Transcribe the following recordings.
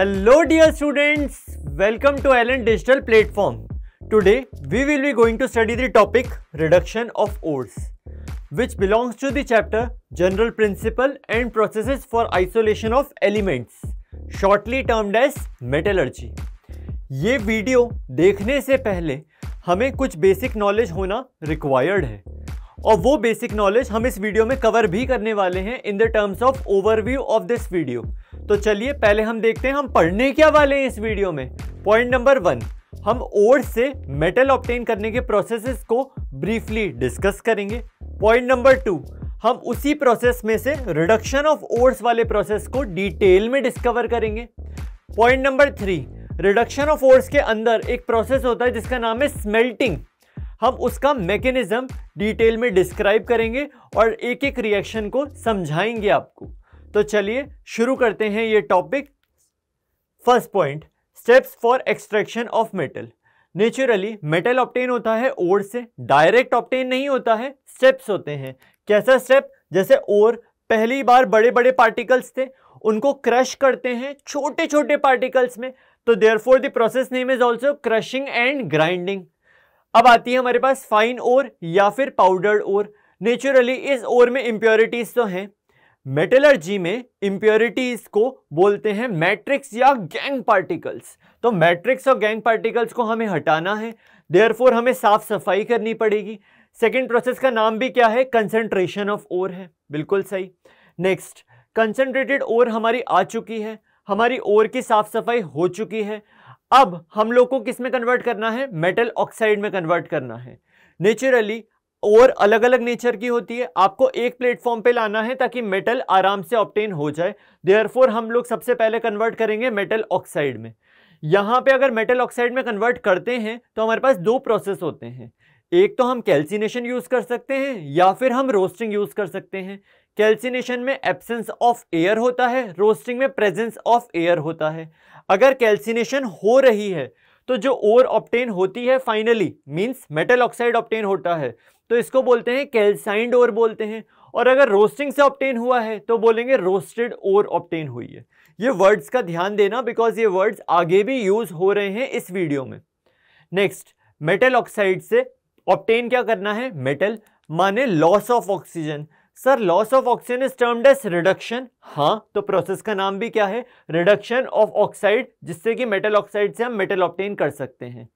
Hello dear students, welcome to Allen Digital Platform. Today we will be going to study the topic reduction of ores which belongs to the chapter general principle and processes for isolation of elements shortly termed as metallurgy. ये video देखने से पहले हमें कुछ basic knowledge होना required है और वो बेसिक नॉलेज हम इस वीडियो में कवर भी करने वाले हैं in the terms of overview of this video तो चलिए पहले हम देखते हैं हम पढ़ने क्या वाले हैं इस वीडियो में पॉइंट नंबर वन हम ओर से मेटल ऑप्टेन करने के प्रोसेसेस को ब्रीफली डिस्कस करेंगे पॉइंट नंबर टू हम उसी प्रोसेस में से रिडक्शन ऑफ ओर्स वाले प्रोसेस को डिटेल में डिस्कवर करेंगे point number three reduction of ores के अंदर एक प्रोसेस होता है जिसका नाम है स्मेल्टिंग हम उसका मैकेनिज्म डिटेल में डिस्क्राइब करेंगे और एक एक रिएक्शन को समझाएंगे आपको तो चलिए शुरू करते हैं ये topic first point steps for extraction of metal naturally metal obtain होता है ओर से डायरेक्ट ऑप्टेन नहीं होता है स्टेप्स होते हैं कैसा स्टेप जैसे ओर पहली बार बड़े बड़े पार्टिकल्स थे उनको क्रश करते हैं छोटे छोटे पार्टिकल्स में तो therefore the process name is also crushing and grinding अब आती है हमारे पास फाइन ओर या फिर पाउडर्ड ओर नेचुरली इस ओर में इम्प्योरिटीज तो हैं मेटलर्जी में इम्प्योरिटीज को बोलते हैं मैट्रिक्स या गैंग पार्टिकल्स तो मैट्रिक्स और गैंग पार्टिकल्स को हमें हटाना है देयरफॉर हमें साफ सफाई करनी पड़ेगी सेकेंड प्रोसेस का नाम भी क्या है कंसनट्रेशन ऑफ ओर है बिल्कुल सही नेक्स्ट कंसनट्रेटेड ओर हमारी आ चुकी है हमारी ओर की साफ सफाई हो चुकी है अब हम लोग को किस में कन्वर्ट करना है मेटल ऑक्साइड में कन्वर्ट करना है नेचुरली और अलग अलग नेचर की होती है आपको एक प्लेटफॉर्म पे लाना है ताकि मेटल आराम से ऑप्टेन हो जाए देयरफॉर हम लोग सबसे पहले कन्वर्ट करेंगे मेटल ऑक्साइड में यहाँ पे अगर मेटल ऑक्साइड में कन्वर्ट करते हैं तो हमारे पास दो प्रोसेस होते हैं एक तो हम कैल्सिनेशन यूज़ कर सकते हैं या फिर हम रोस्टिंग यूज़ कर सकते हैं कैल्सिनेशन में एब्सेंस ऑफ एयर होता है रोस्टिंग में प्रेजेंस ऑफ एयर होता है अगर कैल्सिनेशन हो रही है तो जो ओर ऑप्टेन होती है finally means metal oxide obtain होता है तो इसको बोलते हैं कैल्साइंड ओर बोलते हैं और अगर रोस्टिंग से ऑप्टेन हुआ है तो बोलेंगे रोस्टेड ओर ऑप्टेन हुई है ये वर्ड्स का ध्यान देना बिकॉज ये वर्ड्स आगे भी यूज हो रहे हैं इस वीडियो में नेक्स्ट मेटल ऑक्साइड से ऑप्टेन क्या करना है मेटल माने loss of oxygen sir loss of oxygen is termed as reduction हाँ तो प्रोसेस का नाम भी क्या है रिडक्शन ऑफ ऑक्साइड जिससे कि मेटल ऑक्साइड से हम मेटल ऑप्टेन कर सकते हैं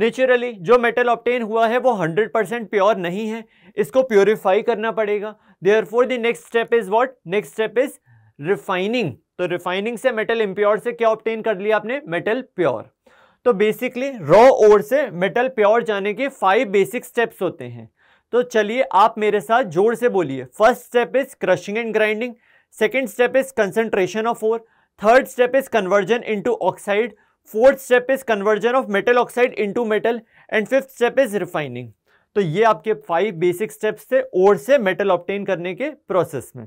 नेचुरली जो मेटल ऑप्टेन हुआ है वो 100% परसेंट प्योर नहीं है इसको प्योरीफाई करना पड़ेगा therefore the next step is what next step is refining तो रिफाइनिंग से मेटल इम्प्योर से क्या ऑप्टेन कर लिया आपने मेटल प्योर तो बेसिकली रॉ ओर से मेटल प्योर जाने के फाइव बेसिक स्टेप्स होते हैं तो चलिए आप मेरे साथ जोर से बोलिए first step is crushing and grinding second step is concentration of ore third step is conversion into oxide fourth step is conversion of metal oxide into metal and fifth step is refining तो ये आपके five basic steps थे ओर से metal obtain करने के process में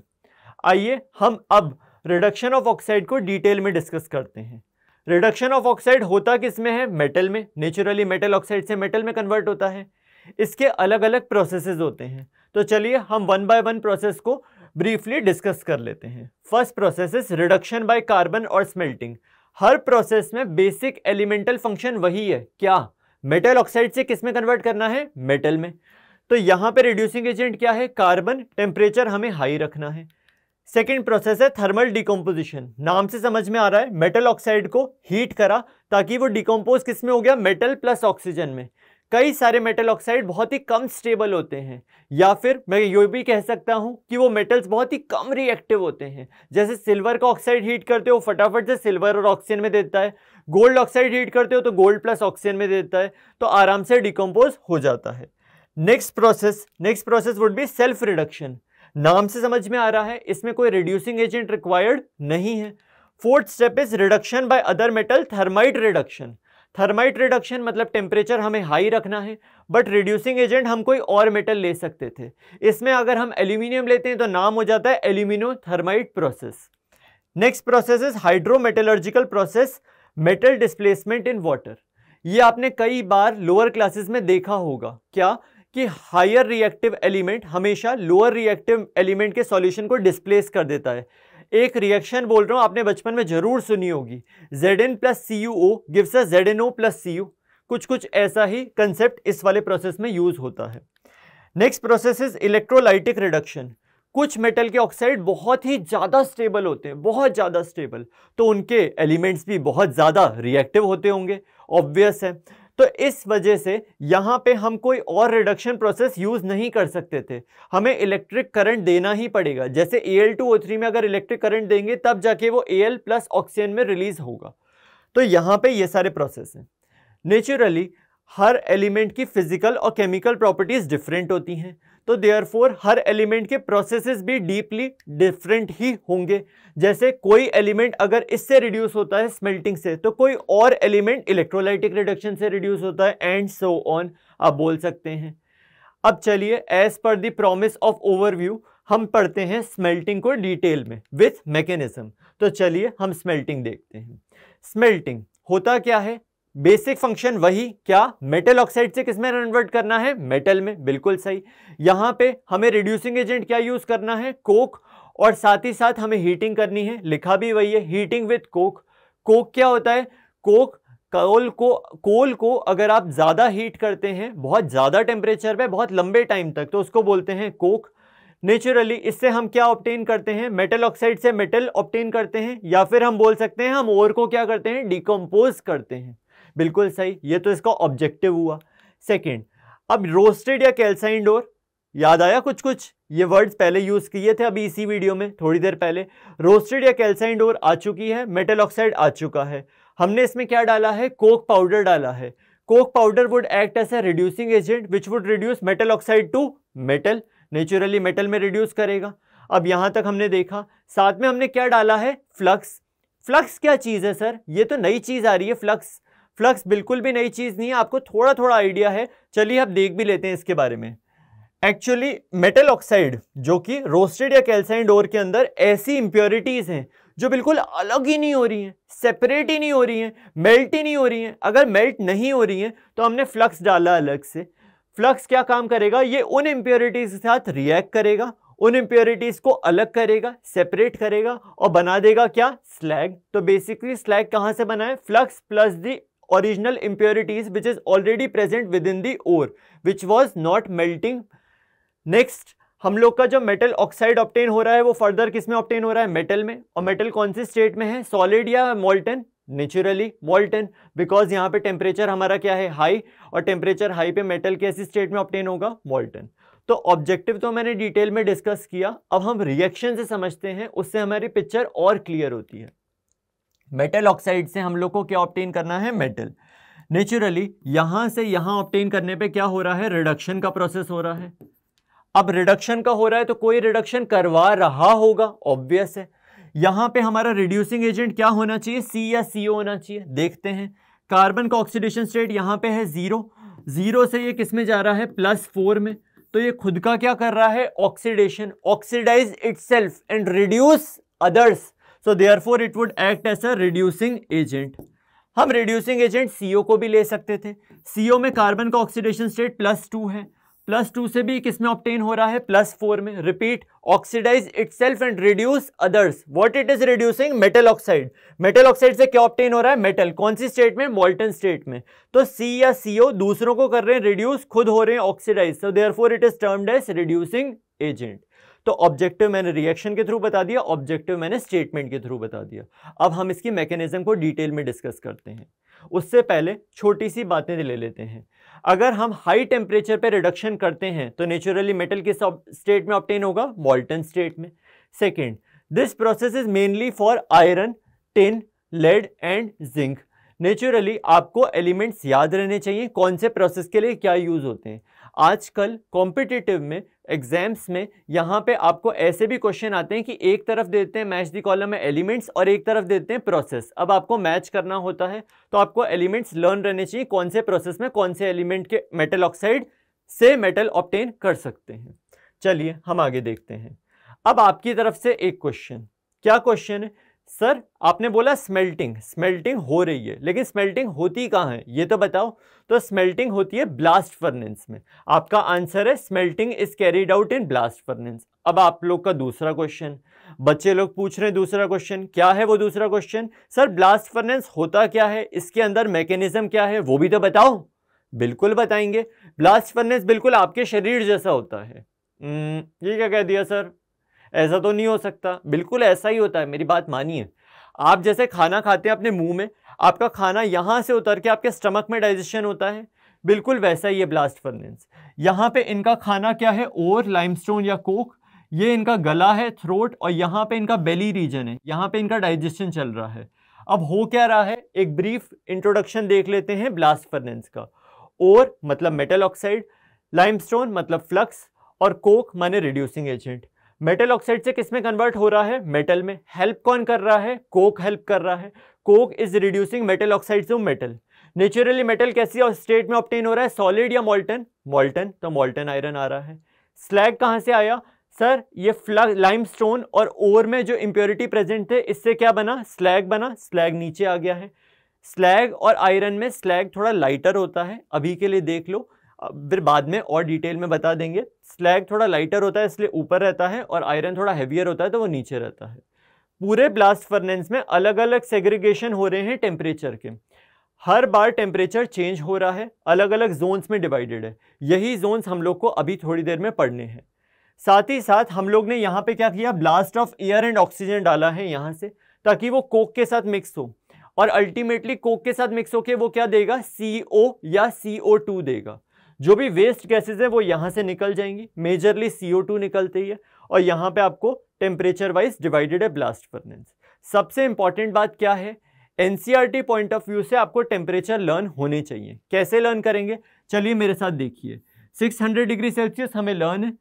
आइए हम अब रिडक्शन ऑफ ऑक्साइड को डिटेल में डिस्कस करते हैं रिडक्शन ऑफ ऑक्साइड होता किस में है मेटल में नेचुरली मेटल ऑक्साइड से मेटल में कन्वर्ट होता है इसके अलग अलग प्रोसेसेस होते हैं तो चलिए हम वन बाय वन प्रोसेस को ब्रीफली डिस्कस कर लेते हैं first process is reduction by carbon और स्मेल्टिंग हर प्रोसेस में बेसिक एलिमेंटल फंक्शन वही है क्या मेटल ऑक्साइड से किस में कन्वर्ट करना है मेटल में तो यहाँ पे रिड्यूसिंग एजेंट क्या है कार्बन टेम्परेचर हमें हाई रखना है सेकेंड प्रोसेस है थर्मल डिकम्पोजिशन नाम से समझ में आ रहा है मेटल ऑक्साइड को हीट करा ताकि वो डिकम्पोज किस में हो गया मेटल प्लस ऑक्सीजन में कई सारे मेटल ऑक्साइड बहुत ही कम स्टेबल होते हैं या फिर मैं ये भी कह सकता हूँ कि वो मेटल्स बहुत ही कम रिएक्टिव होते हैं जैसे सिल्वर का ऑक्साइड हीट करते हो फटाफट से सिल्वर और ऑक्सीजन में देता है गोल्ड ऑक्साइड हीट करते हो तो गोल्ड प्लस ऑक्सीजन में देता है तो आराम से डिकम्पोज हो जाता है next process next process would be self reduction नाम से समझ में आ रहा है इसमें कोई रिड्यूसिंग एजेंट रिक्वायर्ड नहीं है fourth step is reduction by other metal thermite reduction thermite reduction मतलब टेम्परेचर हमें हाई रखना है बट रिड्यूसिंग एजेंट हम कोई और मेटल ले सकते थे इसमें अगर हम एल्यूमिनियम लेते हैं तो नाम हो जाता है alumino thermite process next process is hydrometallurgical process metal displacement in water ये आपने कई बार लोअर क्लासेस में देखा होगा क्या कि हायर रिएक्टिव एलिमेंट हमेशा लोअर रिएक्टिव एलिमेंट के सॉल्यूशन को डिस्प्लेस कर देता है एक रिएक्शन बोल रहा हूँ आपने बचपन में जरूर सुनी होगी Z N plus C U O gives Z N O plus C U कुछ कुछ ऐसा ही कंसेप्ट इस वाले प्रोसेस में यूज होता है next process is electrolytic reduction कुछ मेटल के ऑक्साइड बहुत ही ज़्यादा स्टेबल होते हैं बहुत ज़्यादा स्टेबल तो उनके एलिमेंट्स भी बहुत ज़्यादा रिएक्टिव होते होंगे ऑब्वियस है तो इस वजह से यहाँ पे हम कोई और रिडक्शन प्रोसेस यूज़ नहीं कर सकते थे हमें इलेक्ट्रिक करंट देना ही पड़ेगा जैसे A L two O three में अगर इलेक्ट्रिक करंट देंगे तब जाके वो ए एल प्लस ऑक्सीजन में रिलीज़ होगा तो यहाँ पे ये सारे प्रोसेस हैं नेचुरली हर एलिमेंट की फिजिकल और केमिकल प्रॉपर्टीज़ डिफरेंट होती हैं तो देयर हर एलिमेंट के प्रोसेसेस भी डीपली डिफरेंट ही होंगे जैसे कोई एलिमेंट अगर इससे रिड्यूस होता है स्मेल्टिंग से तो कोई और एलिमेंट इलेक्ट्रोलाइटिक रिडक्शन से रिड्यूस होता है एंड सो ऑन आप बोल सकते हैं अब चलिए as per the promise of overview हम पढ़ते हैं स्मेल्टिंग को डिटेल में विथ मैकेनिज्म तो चलिए हम स्मेल्टिंग देखते हैं स्मेल्टिंग होता क्या है बेसिक फंक्शन वही क्या मेटल ऑक्साइड से किसमें कन्वर्ट करना है मेटल में बिल्कुल सही यहां पे हमें रिड्यूसिंग एजेंट क्या यूज करना है कोक और साथ ही साथ हमें हीटिंग करनी है लिखा भी वही है हीटिंग विथ कोक कोक क्या होता है कोक कोल को कोल को अगर आप ज़्यादा हीट करते हैं बहुत ज़्यादा टेम्परेचर पे बहुत लंबे टाइम तक तो उसको बोलते हैं कोक नेचुरली इससे हम क्या ऑप्टेन करते हैं मेटल ऑक्साइड से मेटल ऑप्टेन करते हैं या फिर हम बोल सकते हैं हम ओर को क्या करते हैं डिकम्पोज करते हैं बिल्कुल सही ये तो इसका ऑब्जेक्टिव हुआ सेकेंड अब रोस्टेड या कैल्साइन डोर याद आया कुछ कुछ ये वर्ड्स पहले यूज़ किए थे अभी इसी वीडियो में थोड़ी देर पहले रोस्टेड या कैल्साइन डोर आ चुकी है मेटल ऑक्साइड आ चुका है हमने इसमें क्या डाला है कोक पाउडर डाला है coke powder would act as a reducing agent which would reduce metal oxide to metal naturally metal में रिड्यूस करेगा अब यहां तक हमने देखा साथ में हमने क्या डाला है फ्लक्स फ्लक्स क्या चीज़ है सर ये तो नई चीज़ आ रही है फ्लक्स फ्लक्स बिल्कुल भी नई चीज़ नहीं है आपको थोड़ा थोड़ा आइडिया है चलिए आप देख भी लेते हैं इसके बारे में एक्चुअली मेटल ऑक्साइड जो कि रोस्टेड या कैल्साइन डोर के अंदर ऐसी इंप्योरिटीज़ हैं जो बिल्कुल अलग ही नहीं हो रही हैं सेपरेट ही नहीं हो रही हैं मेल्ट ही नहीं हो रही हैं अगर मेल्ट नहीं हो रही हैं तो हमने फ्लक्स डाला अलग से फ्लक्स क्या काम करेगा ये उन इम्प्योरिटीज़ के साथ रिएक्ट करेगा उन इम्प्योरिटीज़ को अलग करेगा सेपरेट करेगा और बना देगा क्या स्लैग तो बेसिकली स्लैग कहाँ से बना है flux plus the impurities which is already present within the ore which was not melting next हम लोग का जो मेटल ऑक्साइड ऑप्टेन हो रहा है वो फर्दर किस में ऑप्टेन हो रहा है मेटल में और मेटल कौन से स्टेट में है सॉलिड या मोल्टन नेचुरली मोल्टन बिकॉज यहाँ पे टेम्परेचर हमारा क्या है हाई और टेम्परेचर हाई पे मेटल कैसी स्टेट में ऑप्टेन होगा मोल्टन तो ऑब्जेक्टिव तो मैंने डिटेल में डिस्कस किया अब हम रिएक्शन से समझते हैं उससे हमारी पिक्चर और क्लियर होती है मेटल ऑक्साइड से हम लोग को क्या ऑप्टेन करना है मेटल नेचुरली यहां से यहाँ ऑप्टेन करने पे क्या हो रहा है रिडक्शन का प्रोसेस हो रहा है अब रिडक्शन का हो रहा है तो कोई रिडक्शन करवा रहा होगा ऑब्वियस है यहाँ पे हमारा रिड्यूसिंग एजेंट क्या होना चाहिए सी या सी होना चाहिए देखते हैं कार्बन का ऑक्सीडेशन स्टेट यहाँ पे है ज़ीरो ज़ीरो से ये किसमें जा रहा है प्लस फोर में तो ये खुद का क्या कर रहा है oxidation oxidize it and reduce others so for it would act as a reducing agent हम रिड्यूसिंग एजेंट सी को भी ले सकते थे सीओ में कार्बन का ऑक्सीडेशन स्टेट प्लस टू है प्लस टू से भी किसमें ऑप्टेन हो रहा है प्लस फोर में repeat oxidize itself and reduce others what it is reducing metal oxide metal oxide से क्या ऑप्टेन हो रहा है मेटल कौन सी स्टेट में मोल्टन स्टेट में तो सी या सी दूसरों को कर रहे हैं रिड्यूस खुद हो रहे हैं oxidize so therefore it is termed as reducing agent तो ऑब्जेक्टिव मैंने रिएक्शन के थ्रू बता दिया ऑब्जेक्टिव मैंने स्टेटमेंट के थ्रू बता दिया अब हम इसकी मैकेनिज्म को डिटेल में डिस्कस करते हैं उससे पहले छोटी सी बातें ले लेते हैं अगर हम हाई टेम्परेचर पर रिडक्शन करते हैं तो नेचुरली मेटल किस स्टेट में ऑप्टेन होगा मॉल्टन स्टेट में second this process is mainly for iron tin lead and zinc naturally आपको एलिमेंट्स याद रहने चाहिए कौन से प्रोसेस के लिए क्या यूज़ होते हैं आजकल कॉम्पिटिटिव में एग्जाम्स में यहाँ पे आपको ऐसे भी क्वेश्चन आते हैं कि एक तरफ देते हैं मैच दी कॉलम में एलिमेंट्स और एक तरफ देते हैं प्रोसेस अब आपको मैच करना होता है तो आपको एलिमेंट्स लर्न रहने चाहिए कौन से प्रोसेस में कौन से एलिमेंट के मेटल ऑक्साइड से मेटल ऑप्टेन कर सकते हैं चलिए हम आगे देखते हैं अब आपकी तरफ से एक क्वेश्चन क्या क्वेश्चन है सर आपने बोला स्मेल्टिंग स्मेल्टिंग हो रही है लेकिन स्मेल्टिंग होती कहाँ है ये तो बताओ तो स्मेल्टिंग होती है ब्लास्ट फर्नेंस में आपका आंसर है smelting is carried out in blast furnace अब आप लोग का दूसरा क्वेश्चन बच्चे लोग पूछ रहे हैं दूसरा क्वेश्चन क्या है वो दूसरा क्वेश्चन सर ब्लास्ट फर्नेंस होता क्या है इसके अंदर मैकेनिज्म क्या है वो भी तो बताओ बिल्कुल बताएंगे ब्लास्ट फर्नेंस बिल्कुल आपके शरीर जैसा होता है हम्म, ये क्या कह दिया सर ऐसा तो नहीं हो सकता बिल्कुल ऐसा ही होता है मेरी बात मानिए आप जैसे खाना खाते हैं अपने मुंह में आपका खाना यहाँ से उतर के आपके स्टमक में डाइजेशन होता है बिल्कुल वैसा ही है ब्लास्ट फर्नेंस यहाँ पे इनका खाना क्या है ओर लाइमस्टोन या कोक ये इनका गला है थ्रोट और यहाँ पे इनका बेली रीजन है यहाँ पे इनका डाइजेशन चल रहा है अब हो क्या रहा है एक ब्रीफ इंट्रोडक्शन देख लेते हैं ब्लास्ट फर्नेंस का ओर मतलब मेटल ऑक्साइड लाइम मतलब फ्लक्स और कोक माने रिड्यूसिंग एजेंट मेटल ऑक्साइड से किस में कन्वर्ट हो रहा है मेटल में हेल्प कौन कर रहा है कोक हेल्प कर रहा है coke is reducing metal oxide to metal naturally metal कैसी और स्टेट में ऑप्टेन हो रहा है सॉलिड या मोल्टन मोल्टन तो मोल्टन आयरन आ रहा है स्लैग कहाँ से आया सर ये फ्लग लाइमस्टोन और ओर में जो इम्प्योरिटी प्रेजेंट थे इससे क्या बना स्लैग बना स्लैग नीचे आ गया है स्लैग और आयरन में स्लैग थोड़ा लाइटर होता है अभी के लिए देख लो फिर बाद में और डिटेल में बता देंगे स्लैग थोड़ा लाइटर होता है इसलिए ऊपर रहता है और आयरन थोड़ा हैवियर होता है तो वो नीचे रहता है पूरे ब्लास्ट फर्नेंस में अलग अलग सेग्रीगेशन हो रहे हैं टेम्परेचर के हर बार टेम्परेचर चेंज हो रहा है अलग अलग जोन्स में डिवाइडेड है यही जोन्स हम लोग को अभी थोड़ी देर में पढ़ने हैं साथ ही साथ हम लोग ने यहाँ पे क्या किया blast of air and oxygen डाला है यहाँ से ताकि वो कोक के साथ मिक्स हो और अल्टीमेटली कोक के साथ मिक्स होके वो क्या देगा सी या सी देगा जो भी वेस्ट गैसेज है वो यहाँ से निकल जाएंगी मेजरली टू निकलती है और यहाँ पर आपको टेम्परेचर वाइज डिवाइडेड है ब्लास्ट फर्नेंस सबसे इंपॉर्टेंट बात क्या है एनसीईआरटी पॉइंट ऑफ व्यू से आपको टेम्परेचर लर्न होने चाहिए कैसे लर्न करेंगे चलिए मेरे साथ देखिए 600 डिग्री सेल्सियस हमें लर्न है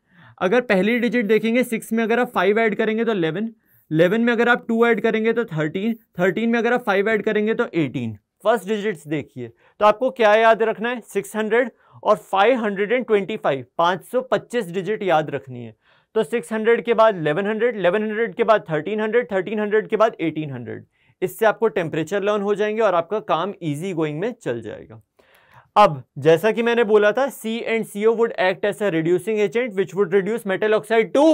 अगर पहली डिजिट देखेंगे सिक्स में अगर आप फाइव ऐड करेंगे तो इलेवन इलेवन में अगर आप टू ऐड करेंगे तो थर्टीन थर्टीन में अगर आप फाइव ऐड करेंगे तो एटीन फर्स्ट डिजिट्स देखिए तो आपको क्या याद रखना है सिक्स हंड्रेड और 525 525 डिजिट याद रखनी है तो 600 के बाद 1100 1100 के बाद 1300 1300 के बाद 1800 इससे आपको टेम्परेचर लर्न हो जाएंगे और आपका काम इजी गोइंग में चल जाएगा अब जैसा कि मैंने बोला था C and C O would act as a reducing agent which would reduce metal oxide to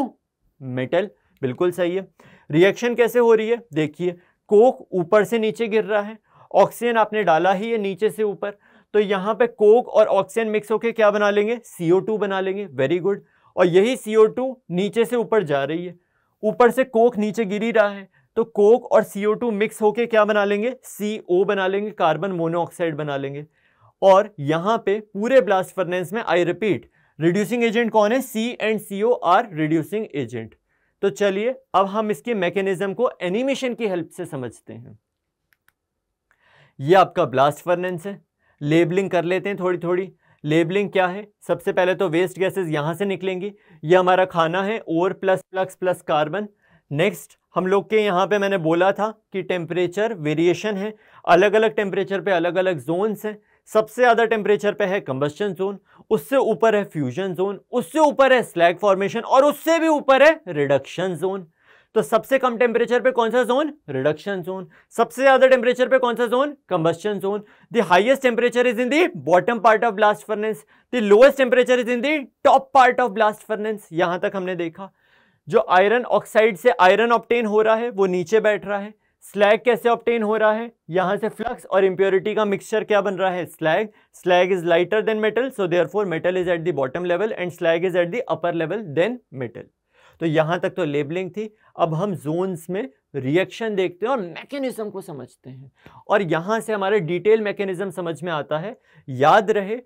metal बिल्कुल सही है रिएक्शन कैसे हो रही है देखिए कोक ऊपर से नीचे गिर रहा है ऑक्सीजन आपने डाला ही है नीचे से ऊपर तो यहां पे कोक और ऑक्सीजन मिक्स होके क्या बना लेंगे CO2 बना लेंगे वेरी गुड और यही CO2 नीचे से ऊपर जा रही है ऊपर से कोक नीचे गिरी रहा है तो कोक और CO2 मिक्स होके क्या बना लेंगे CO बना लेंगे कार्बन मोनोऑक्साइड बना लेंगे और यहां पे पूरे ब्लास्ट फर्नेस में आई रिपीट रिड्यूसिंग एजेंट कौन है C and C O are reducing agent तो चलिए अब हम इसके मैकेनिज्म को एनिमेशन की हेल्प से समझते हैं ये आपका ब्लास्ट फर्नेस है लेबलिंग कर लेते हैं थोड़ी थोड़ी लेबलिंग क्या है सबसे पहले तो वेस्ट गैसेस यहाँ से निकलेंगी ये हमारा खाना है ore plus plus plus carbon next हम लोग के यहाँ पे मैंने बोला था कि टेम्परेचर वेरिएशन है अलग अलग टेम्परेचर पे अलग अलग जोन्स हैं सबसे ज़्यादा टेम्परेचर पे है कम्बस्टन जोन उससे ऊपर है फ्यूजन जोन उससे ऊपर है स्लैग फॉर्मेशन और उससे भी ऊपर है रिडक्शन जोन तो सबसे कम टेम्परेचर पे कौन सा जोन रिडक्शन जोन सबसे ज्यादा टेम्परेचर पे कौन सा zone combustion zone the highest temperature is in the bottom part of blast furnace the lowest temperature is in the top part of blast furnace यहां तक हमने देखा जो आयरन ऑक्साइड से आयरन ऑप्टेन हो रहा है वो नीचे बैठ रहा है स्लैग कैसे ऑप्टेन हो रहा है यहां से फ्लक्स और इंप्योरिटी का मिक्सचर क्या बन रहा है slag slag is lighter than metal so therefore metal is at the bottom level and slag is at the upper level than metal तो यहाँ तक तो लेबलिंग थी अब हम जोन्स में रिएक्शन देखते हैं और मैकेनिज्म को समझते हैं और यहाँ से हमारे डिटेल मैकेनिज्म समझ में आता है याद रहे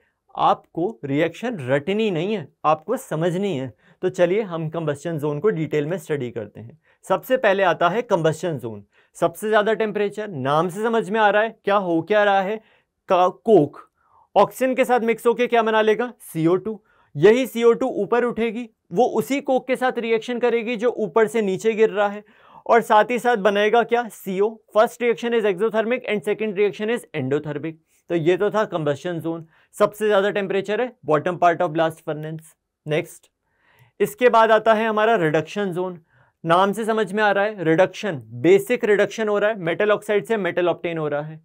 आपको रिएक्शन रटनी नहीं है आपको समझनी है तो चलिए हम कंबस्टन जोन को डिटेल में स्टडी करते हैं सबसे पहले आता है कंबस्टन जोन सबसे ज़्यादा टेम्परेचर नाम से समझ में आ रहा है क्या हो क्या रहा है का कोक ऑक्सीजन के साथ मिक्स होके क्या बना लेगा CO2 यही CO2 ऊपर उठेगी वो उसी कोक के साथ रिएक्शन करेगी जो ऊपर से नीचे गिर रहा है और साथ ही साथ बनेगा क्या C O first reaction is exothermic and second reaction is endothermic तो ये तो था कंबस्शन जोन सबसे ज़्यादा टेम्परेचर है bottom part of blast furnace next इसके बाद आता है हमारा रिडक्शन जोन नाम से समझ में आ रहा है रिडक्शन बेसिक रिडक्शन हो रहा है मेटल ऑक्साइड से मेटल ऑप्टेन हो रहा है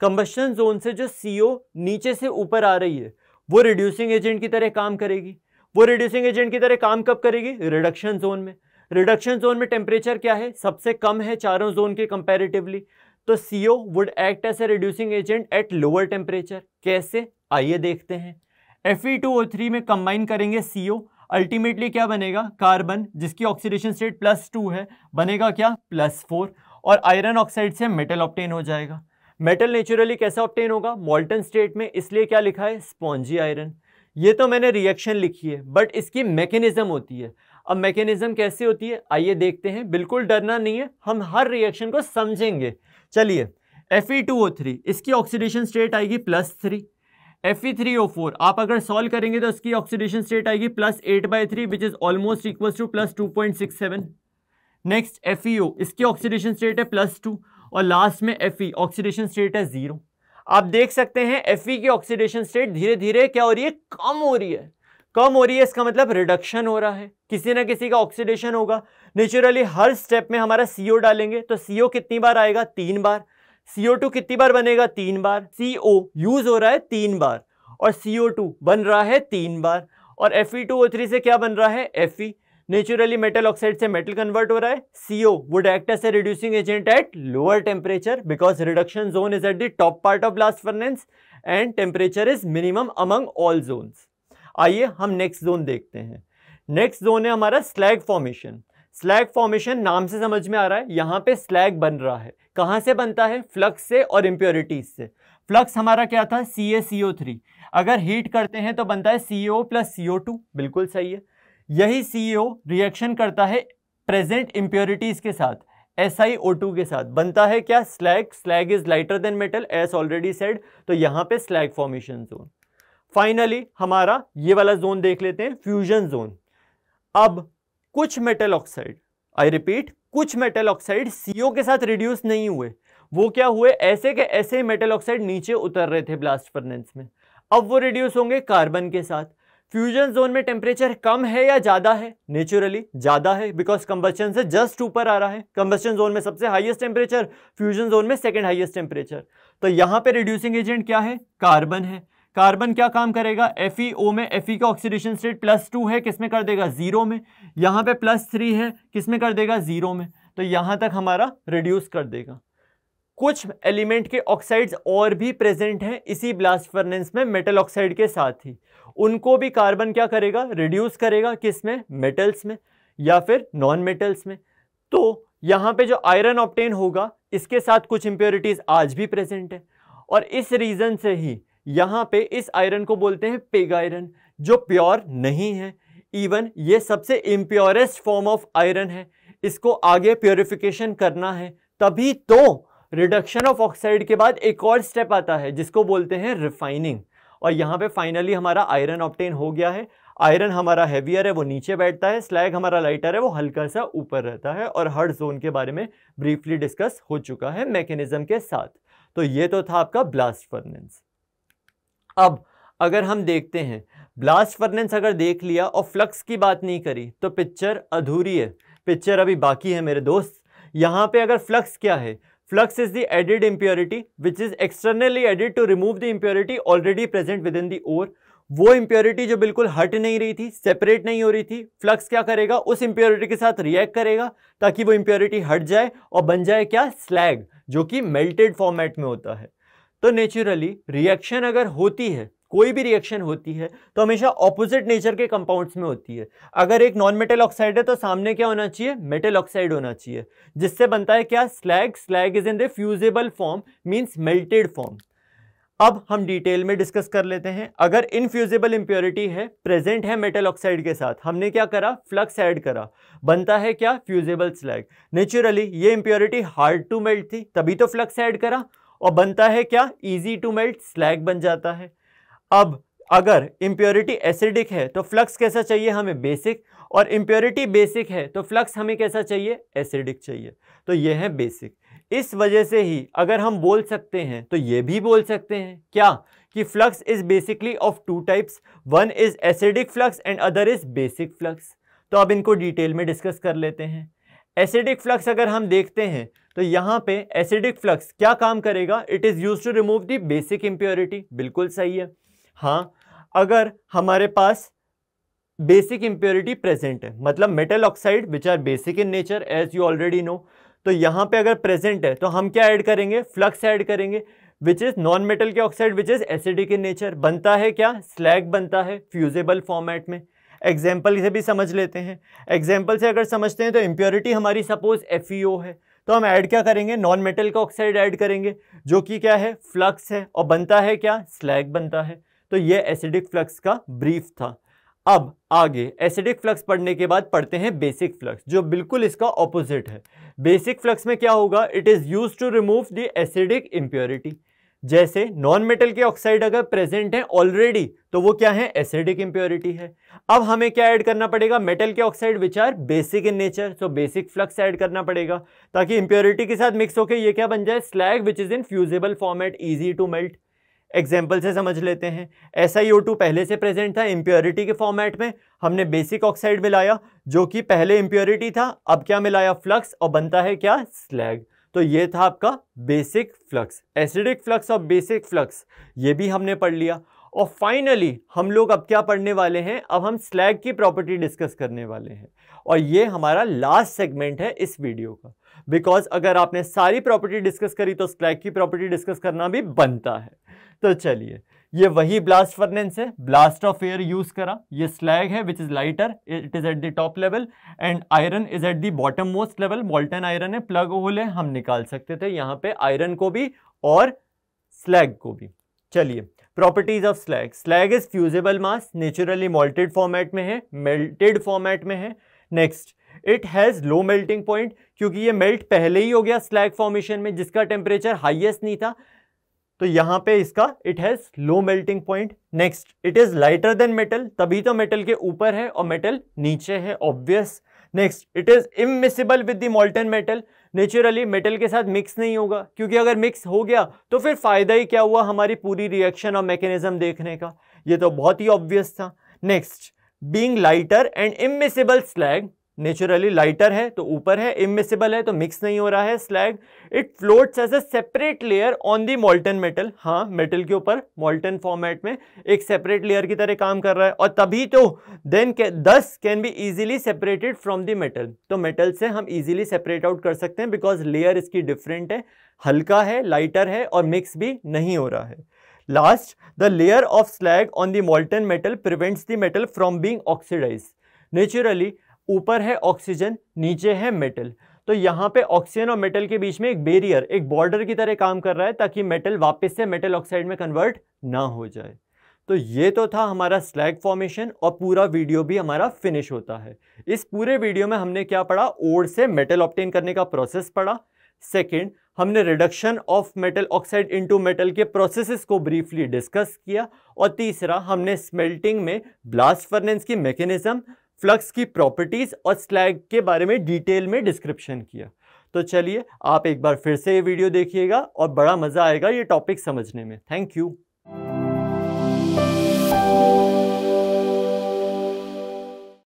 कंबेशन जोन से जो सी नीचे से ऊपर आ रही है वो रिड्यूसिंग एजेंट की तरह काम करेगी वो रिड्यूसिंग एजेंट की तरह काम कब करेगी रिडक्शन जोन में रिडक्शन जोन में टेम्परेचर क्या है सबसे कम है चारों जोन के कंपेरेटिवली तो C O would act as a reducing agent at lower temperature कैसे आइए देखते हैं F E two O three में कंबाइन करेंगे सी ओ अल्टीमेटली क्या बनेगा कार्बन जिसकी ऑक्सीडेशन स्टेट प्लस टू है बनेगा क्या प्लस फोर और आयरन ऑक्साइड से मेटल ऑप्टेन हो जाएगा मेटल नेचुरली कैसे ऑप्टेन होगा मॉल्टन स्टेट में इसलिए क्या लिखा है स्पॉन्जी आयरन ये तो मैंने रिएक्शन लिखी है बट इसकी मैकेनिज़्म होती है अब मैकेनिज़्म कैसे होती है आइए देखते हैं बिल्कुल डरना नहीं है हम हर रिएक्शन को समझेंगे चलिए Fe2O3 इसकी ऑक्सीडेशन स्टेट आएगी प्लस थ्री एफ आप अगर सॉल्व करेंगे तो इसकी ऑक्सीडेशन स्टेट आएगी plus eight by three which is almost equal to plus two point six seven next F इसकी ऑक्सीडेशन स्टेट है प्लस टू और लास्ट में Fe ऑक्सीडेशन स्टेट है ज़ीरो आप देख सकते हैं एफ की ऑक्सीडेशन स्टेट धीरे धीरे क्या हो रही है कम हो रही है कम हो रही है इसका मतलब रिडक्शन हो रहा है किसी ना किसी का ऑक्सीडेशन होगा नेचुरली हर स्टेप में हमारा सीओ डालेंगे तो सीओ कितनी बार आएगा तीन बार टू कितनी बार बनेगा तीन बार CO यूज हो रहा है तीन बार और टू बन रहा है तीन बार और थ्री से क्या बन रहा है ई नेचुरली मेटल ऑक्साइड से मेटल कन्वर्ट हो रहा है CO would act as a reducing agent at lower temperature because reduction zone is at the top part of blast furnace and temperature is minimum among all zone आइए हम next zone देखते हैं next zone है हमारा slag formation slag formation नाम से समझ में आ रहा है यहाँ पे स्लैग बन रहा है कहाँ से बनता है फ्लक्स से और इम्प्योरिटीज से फ्लक्स हमारा क्या था सी ए सी ओ थ्री अगर हीट करते हैं तो बनता है सी ओ प्लस सी ओ टू बिल्कुल सही है यही सीईओ रिएक्शन e करता है प्रेजेंट इम्प्योरिटीज के साथ टू के साथ बनता है क्या slag slag is lighter than metal as already said तो यहां पे स्लैग फॉर्मेशन जोन फाइनली हमारा ये वाला जोन देख लेते हैं फ्यूजन जोन अब कुछ मेटल ऑक्साइड आई रिपीट कुछ मेटल ऑक्साइड सीओ के साथ रिड्यूस नहीं हुए वो क्या हुए ऐसे के ऐसे मेटल ऑक्साइड नीचे उतर रहे थे ब्लास्ट फर्नेस में अब वो रिड्यूस होंगे कार्बन के साथ फ्यूजन जोन में टेम्परेचर कम है या ज़्यादा है नेचुरली ज़्यादा है बिकॉज कंबस्टन से जस्ट ऊपर आ रहा है कंबस्टन जोन में सबसे हाईएस्ट टेम्परेचर फ्यूजन जोन में सेकेंड हाईएस्ट टेम्परेचर तो यहाँ पे रिड्यूसिंग एजेंट क्या है कार्बन है कार्बन क्या काम करेगा एफ e में एफ का ऑक्सीडेशन स्टेट प्लस टू है किसमें कर देगा जीरो में यहाँ पे प्लस थ्री है किसमें कर देगा जीरो में तो यहाँ तक हमारा रिड्यूस कर देगा कुछ एलिमेंट के ऑक्साइड्स और भी प्रेजेंट हैं इसी ब्लास्ट फर्नेस में मेटल ऑक्साइड के साथ ही उनको भी कार्बन क्या करेगा रिड्यूस करेगा किस में मेटल्स में या फिर नॉन मेटल्स में तो यहाँ पे जो आयरन ऑप्टेन होगा इसके साथ कुछ इम्प्योरिटीज़ आज भी प्रेजेंट है और इस रीज़न से ही यहाँ पे इस आयरन को बोलते हैं पेग आयरन जो प्योर नहीं है इवन ये सबसे इम्प्योरेस्ट फॉर्म ऑफ आयरन है इसको आगे प्योरिफिकेशन करना है तभी तो रिडक्शन ऑफ ऑक्साइड के बाद एक और स्टेप आता है जिसको बोलते हैं रिफाइनिंग और यहाँ पे फाइनली हमारा आयरन ऑप्टेन हो गया है आयरन हमारा हैवियर है वो नीचे बैठता है स्लैग हमारा लाइटर है वो हल्का सा ऊपर रहता है और हर जोन के बारे में ब्रीफली डिस्कस हो चुका है मैकेनिज्म के साथ तो ये तो था आपका ब्लास्ट फर्नेंस अब अगर हम देखते हैं ब्लास्ट फर्नेंस अगर देख लिया और फ्लक्स की बात नहीं करी तो पिक्चर अधूरी है पिक्चर अभी बाकी है मेरे दोस्त यहाँ पे अगर फ्लक्स क्या है Flux is the added impurity which is externally added to remove the impurity already present within the ore. वो इम्प्योरिटी जो बिल्कुल हट नहीं रही थी सेपरेट नहीं हो रही थी फ्लक्स क्या करेगा उस इम्प्योरिटी के साथ रिएक्ट करेगा ताकि वो इम्प्योरिटी हट जाए और बन जाए क्या स्लैग जो कि मेल्टेड फॉर्मेट में होता है तो नेचुरली रिएक्शन अगर होती है कोई भी रिएक्शन होती है तो हमेशा ऑपोजिट नेचर के कंपाउंड्स में होती है अगर एक नॉन मेटल ऑक्साइड है तो सामने क्या होना चाहिए मेटल ऑक्साइड होना चाहिए जिससे बनता है क्या slag slag is in the fusible form means melted form अब हम डिटेल में डिस्कस कर लेते हैं अगर इनफ्यूजेबल इंप्योरिटी है प्रेजेंट है मेटल ऑक्साइड के साथ हमने क्या करा फ्लक्स ऐड करा बनता है क्या फ्यूजेबल स्लैग नेचुरली ये इंप्योरिटी हार्ड टू मेल्ट थी तभी तो फ्लक्स ऐड करा और बनता है क्या इजी टू मेल्ट स्लैग बन जाता है अब अगर इम्प्योरिटी एसिडिक है तो फ्लक्स कैसा चाहिए हमें बेसिक और इम्प्योरिटी बेसिक है तो फ्लक्स हमें कैसा चाहिए एसिडिक चाहिए तो ये है बेसिक इस वजह से ही अगर हम बोल सकते हैं तो ये भी बोल सकते हैं क्या कि flux is basically of two types one is acidic flux and other is basic flux तो अब इनको डिटेल में डिस्कस कर लेते हैं एसिडिक फ्लक्स अगर हम देखते हैं तो यहाँ पे एसिडिक फ्लक्स क्या काम करेगा it is use to remove the basic impurity बिल्कुल सही है हाँ अगर हमारे पास बेसिक इम्प्योरिटी प्रेजेंट है मतलब metal oxide which are basic in nature as you already know तो यहाँ पे अगर प्रेजेंट है तो हम क्या ऐड करेंगे फ्लक्स ऐड करेंगे विच इज़ नॉन मेटल के oxide which is acidic in nature बनता है क्या स्लैग बनता है फ्यूजेबल फॉर्मेट में एग्जाम्पल से भी समझ लेते हैं एग्जाम्पल से अगर समझते हैं तो इम्प्योरिटी हमारी सपोज एफ e है तो हम ऐड क्या करेंगे नॉन मेटल का ऑक्साइड ऐड करेंगे जो कि क्या है फ्लक्स है और बनता है क्या स्लैग बनता है तो ये एसिडिक फ्लक्स का ब्रीफ था अब आगे एसिडिक फ्लक्स पढ़ने के बाद पढ़ते हैं बेसिक फ्लक्स जो बिल्कुल इसका ऑपोजिट है बेसिक फ्लक्स में क्या होगा it is use to remove the acidic impurity जैसे नॉन मेटल के ऑक्साइड अगर प्रेजेंट है ऑलरेडी तो वो क्या है एसिडिक इम्प्योरिटी है अब हमें क्या ऐड करना पड़ेगा मेटल के oxide which are basic in nature so basic flux add करना पड़ेगा ताकि इम्प्योरिटी के साथ मिक्स होकर ये क्या बन जाए slag which is in fusible format easy to melt example से समझ लेते हैं एस आई ओ टू पहले से प्रेजेंट था इम्प्योरिटी के फॉर्मेट में हमने बेसिक ऑक्साइड मिलाया जो कि पहले इम्प्योरिटी था अब क्या मिलाया फ्लक्स और बनता है क्या स्लैग तो ये था आपका बेसिक फ्लक्स एसिडिक फ्लक्स और बेसिक फ्लक्स ये भी हमने पढ़ लिया और फाइनली हम लोग अब क्या पढ़ने वाले हैं अब हम स्लैग की प्रॉपर्टी डिस्कस करने वाले हैं और ये हमारा लास्ट सेगमेंट है इस वीडियो का बिकॉज अगर आपने सारी प्रॉपर्टी डिस्कस करी तो स्लैग की प्रॉपर्टी डिस्कस करना भी बनता है तो चलिए ये वही ब्लास्ट फर्नेंस है ब्लास्ट ऑफ एयर यूज करा ये स्लैग है which is lighter it is at the top level and iron is at the bottom most level molten iron है प्लग होल है हम निकाल सकते थे यहाँ पे आयरन को भी और स्लैग को भी चलिए properties of slag slag is fusible mass naturally molted format में है मेल्टेड फॉर्मेट में है next it has low melting point क्योंकि ये मेल्ट पहले ही हो गया स्लैग फॉर्मेशन में जिसका टेम्परेचर हाइएस्ट नहीं था तो यहाँ पे इसका it has low melting point next it is lighter than metal तभी तो मेटल के ऊपर है और मेटल नीचे है obvious next it is immiscible with the molten metal naturally metal के साथ मिक्स नहीं होगा क्योंकि अगर मिक्स हो गया तो फिर फ़ायदा ही क्या हुआ हमारी पूरी रिएक्शन और मैकेनिज्म देखने का ये तो बहुत ही ऑब्वियस था next being lighter and immiscible slag naturally lighter है तो ऊपर है इमिसिबल है तो मिक्स नहीं हो रहा है slag it floats as a separate layer on the molten metal हाँ मेटल के ऊपर मॉल्टन फॉर्मेट में एक सेपरेट लेयर की तरह काम कर रहा है और तभी तो then this can be easily separated from the metal तो मेटल से हम इजिली सेपरेट आउट कर सकते हैं बिकॉज लेयर इसकी डिफरेंट है हल्का है लाइटर है और मिक्स भी नहीं हो रहा है last the layer of slag on the molten metal prevents the metal from being oxidize naturally ऊपर है ऑक्सीजन नीचे है मेटल तो यहाँ पे ऑक्सीजन और मेटल के बीच में एक बेरियर एक बॉर्डर की तरह काम कर रहा है ताकि मेटल वापस से मेटल ऑक्साइड में कन्वर्ट ना हो जाए तो ये तो था हमारा स्लैग फॉर्मेशन और पूरा वीडियो भी हमारा फिनिश होता है इस पूरे वीडियो में हमने क्या पढ़ा ओर से मेटल ऑप्टेन करने का प्रोसेस पढ़ा सेकेंड हमने reduction of metal oxide into metal के प्रोसेसेस को ब्रीफली डिस्कस किया और तीसरा हमने स्मेल्टिंग में ब्लास्ट फर्नेंस की मैकेनिज्म फ्लक्स की प्रॉपर्टीज़ और स्लैग के बारे में डिटेल में डिस्क्रिप्शन किया तो चलिए आप एक बार फिर से ये वीडियो देखिएगा और बड़ा मज़ा आएगा ये टॉपिक समझने में थैंक यू